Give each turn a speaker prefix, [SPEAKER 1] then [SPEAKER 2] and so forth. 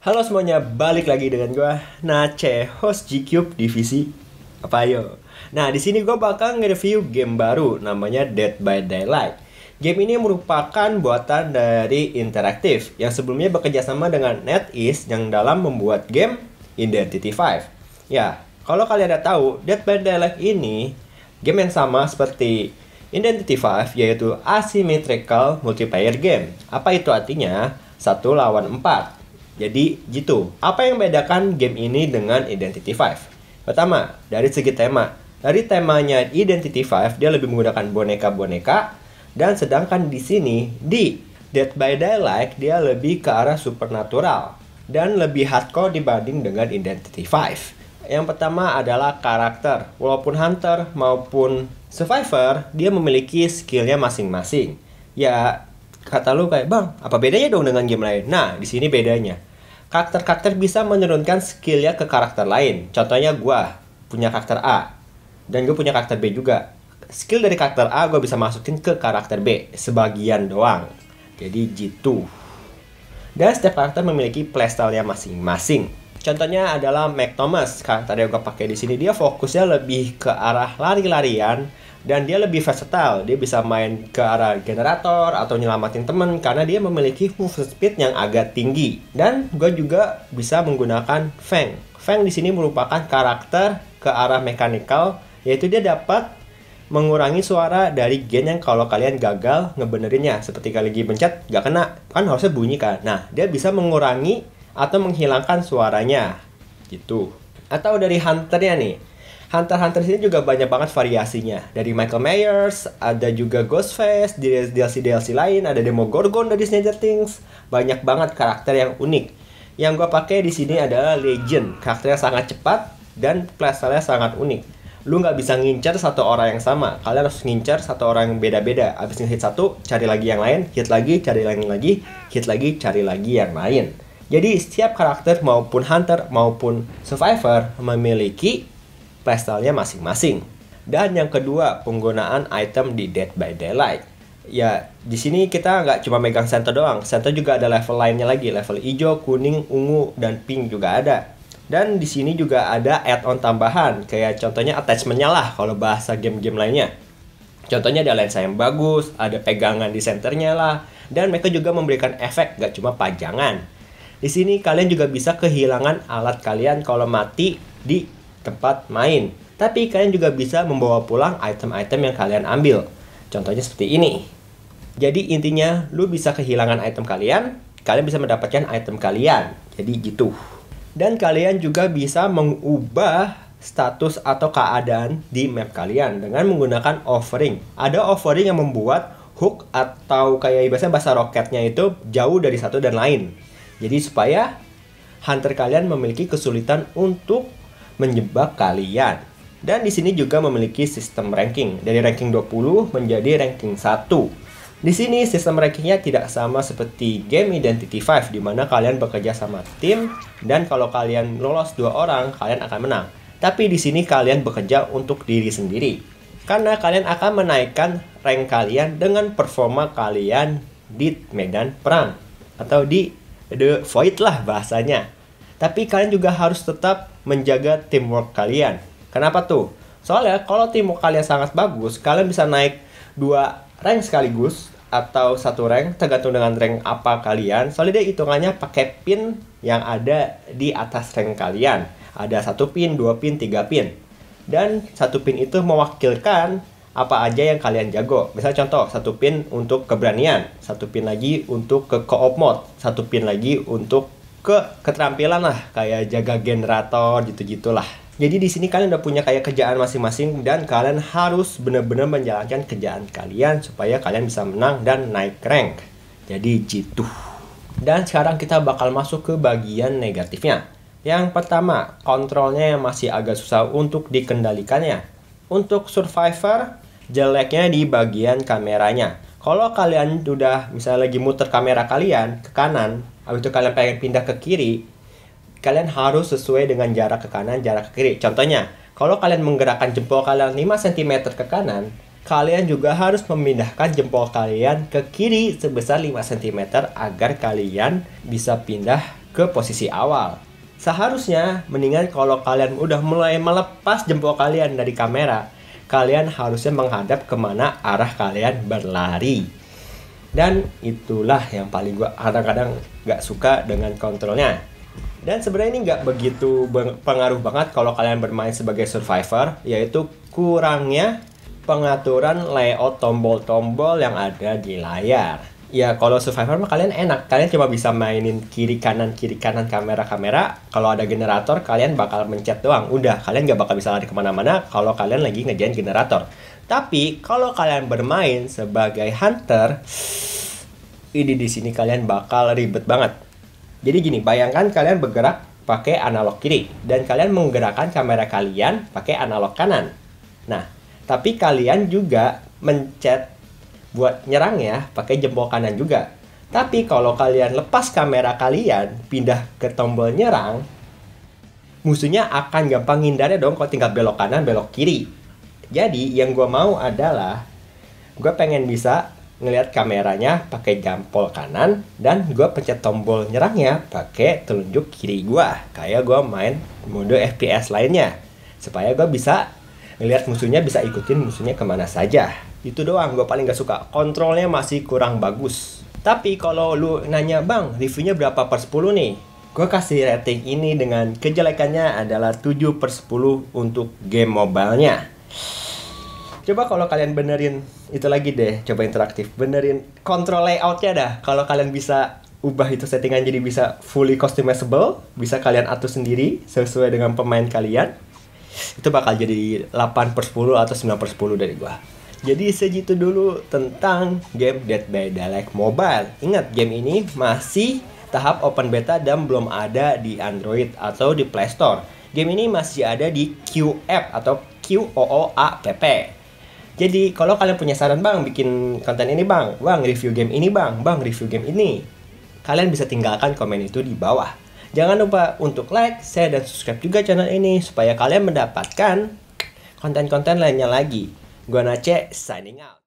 [SPEAKER 1] Halo semuanya, balik lagi dengan gue Nace, host G-Cube divisi apa yo. Nah, di sini gue bakal nge-review game baru namanya Dead by Daylight. Game ini merupakan buatan dari Interactive yang sebelumnya bekerja sama dengan NetEase yang dalam membuat game Identity 5. Ya, kalau kalian ada tahu, Dead by Daylight ini game yang sama seperti Identity 5 yaitu asymmetrical multiplayer game. Apa itu artinya? Satu lawan empat jadi gitu, apa yang bedakan game ini dengan Identity 5? Pertama, dari segi tema. Dari temanya Identity 5, dia lebih menggunakan boneka-boneka, dan sedangkan di sini, di Dead by Daylight, dia lebih ke arah supernatural, dan lebih hardcore dibanding dengan Identity 5. Yang pertama adalah karakter. Walaupun Hunter maupun Survivor, dia memiliki skillnya masing-masing. Ya, kata lu kayak, bang, apa bedanya dong dengan game lain? Nah, di sini bedanya karakter-karakter bisa menurunkan skillnya ke karakter lain. Contohnya gue punya karakter A, dan gue punya karakter B juga. Skill dari karakter A gue bisa masukin ke karakter B, sebagian doang. Jadi gitu. Dan setiap karakter memiliki playstyle-nya masing-masing. Contohnya adalah Mac Thomas, karakter yang gue pakai di sini dia fokusnya lebih ke arah lari-larian dan dia lebih versatile dia bisa main ke arah generator atau nyelamatin temen karena dia memiliki move speed yang agak tinggi dan gue juga bisa menggunakan Fang Fang di sini merupakan karakter ke arah mechanical yaitu dia dapat mengurangi suara dari gen yang kalau kalian gagal ngebenerinnya seperti kalian lagi pencet gak kena kan harusnya bunyi kan nah dia bisa mengurangi atau menghilangkan suaranya gitu atau dari hunternya nih Hunter Hunter sini juga banyak banget variasinya. Dari Michael Myers, ada juga Ghostface, DLC-DLC lain, ada demo Gorgon dari Stranger Things. Banyak banget karakter yang unik. Yang gue pakai di sini adalah Legend. Karakternya sangat cepat dan playstyle-nya sangat unik. Lu nggak bisa ngincar satu orang yang sama. Kalian harus ngincar satu orang yang beda-beda. Abis hit satu, cari lagi yang lain, hit lagi, cari lagi lagi, hit lagi, cari lagi yang lain. Jadi setiap karakter maupun hunter maupun survivor memiliki playstyle-nya masing-masing. Dan yang kedua, penggunaan item di Dead by Daylight. Ya, di sini kita nggak cuma megang center doang. Center juga ada level lainnya lagi. Level hijau, kuning, ungu, dan pink juga ada. Dan di sini juga ada add-on tambahan, kayak contohnya attachment-nya lah kalau bahasa game-game lainnya. Contohnya ada lensa yang bagus, ada pegangan di senternya lah, dan mereka juga memberikan efek gak cuma pajangan. Di sini kalian juga bisa kehilangan alat kalian kalau mati di tempat main. Tapi kalian juga bisa membawa pulang item-item yang kalian ambil. Contohnya seperti ini. Jadi intinya lu bisa kehilangan item kalian, kalian bisa mendapatkan item kalian. Jadi gitu. Dan kalian juga bisa mengubah status atau keadaan di map kalian dengan menggunakan offering. Ada offering yang membuat hook atau kayak biasanya bahasa roketnya itu jauh dari satu dan lain. Jadi supaya hunter kalian memiliki kesulitan untuk menjebak kalian. Dan di sini juga memiliki sistem ranking, dari ranking 20 menjadi ranking 1. Di sini sistem rankingnya tidak sama seperti game Identity 5 di mana kalian bekerja sama tim dan kalau kalian lolos dua orang kalian akan menang. Tapi di sini kalian bekerja untuk diri sendiri karena kalian akan menaikkan rank kalian dengan performa kalian di medan perang atau di the void lah bahasanya. Tapi kalian juga harus tetap menjaga teamwork kalian. Kenapa tuh? Soalnya kalau teamwork kalian sangat bagus, kalian bisa naik dua rank sekaligus atau satu rank tergantung dengan rank apa kalian. Soalnya dia hitungannya pakai pin yang ada di atas rank kalian. Ada satu pin, dua pin, tiga pin. Dan satu pin itu mewakilkan apa aja yang kalian jago. Misalnya contoh, satu pin untuk keberanian, satu pin lagi untuk ke co-op mode, satu pin lagi untuk ke keterampilan lah kayak jaga generator gitu-gitulah. Jadi di sini kalian udah punya kayak kerjaan masing-masing dan kalian harus benar-benar menjalankan kerjaan kalian supaya kalian bisa menang dan naik rank. Jadi jitu. Dan sekarang kita bakal masuk ke bagian negatifnya. Yang pertama, kontrolnya yang masih agak susah untuk dikendalikannya. Untuk survivor, jeleknya di bagian kameranya. Kalau kalian udah misalnya lagi muter kamera kalian ke kanan, Habis itu kalian pengen pindah ke kiri, kalian harus sesuai dengan jarak ke kanan, jarak ke kiri. Contohnya, kalau kalian menggerakkan jempol kalian 5 cm ke kanan, kalian juga harus memindahkan jempol kalian ke kiri sebesar 5 cm agar kalian bisa pindah ke posisi awal. Seharusnya, mendingan kalau kalian udah mulai melepas jempol kalian dari kamera, kalian harusnya menghadap kemana arah kalian berlari. Dan itulah yang paling gue kadang-kadang nggak suka dengan kontrolnya. Dan sebenarnya ini nggak begitu pengaruh banget kalau kalian bermain sebagai survivor, yaitu kurangnya pengaturan layout tombol-tombol yang ada di layar. Ya kalau survivor mah kalian enak, kalian cuma bisa mainin kiri kanan kiri kanan kamera kamera. Kalau ada generator kalian bakal mencet doang, udah kalian nggak bakal bisa lari kemana-mana kalau kalian lagi ngejain generator. Tapi kalau kalian bermain sebagai hunter, ini di sini kalian bakal ribet banget. Jadi gini, bayangkan kalian bergerak pakai analog kiri dan kalian menggerakkan kamera kalian pakai analog kanan. Nah, tapi kalian juga mencet buat nyerang ya pakai jempol kanan juga. Tapi kalau kalian lepas kamera kalian pindah ke tombol nyerang, musuhnya akan gampang ngindarnya dong kalau tinggal belok kanan, belok kiri. Jadi yang gue mau adalah gue pengen bisa ngelihat kameranya pakai jempol kanan dan gue pencet tombol nyerangnya pakai telunjuk kiri gue kayak gue main mode FPS lainnya supaya gue bisa ngelihat musuhnya bisa ikutin musuhnya kemana saja itu doang gue paling gak suka kontrolnya masih kurang bagus tapi kalau lu nanya bang reviewnya berapa per 10 nih gue kasih rating ini dengan kejelekannya adalah 7 per 10 untuk game mobilenya Coba kalau kalian benerin itu lagi deh, coba interaktif. Benerin kontrol layoutnya dah. Kalau kalian bisa ubah itu settingan jadi bisa fully customizable, bisa kalian atur sendiri sesuai dengan pemain kalian. Itu bakal jadi 8 per 10 atau 9 per 10 dari gua. Jadi segitu dulu tentang game Dead by Daylight Mobile. Ingat, game ini masih tahap open beta dan belum ada di Android atau di Play Store. Game ini masih ada di QApp atau QOOAPP. Jadi kalau kalian punya saran bang bikin konten ini bang, bang review game ini bang, bang review game ini, kalian bisa tinggalkan komen itu di bawah. Jangan lupa untuk like, share, dan subscribe juga channel ini supaya kalian mendapatkan konten-konten lainnya lagi. Gua Nace, signing out.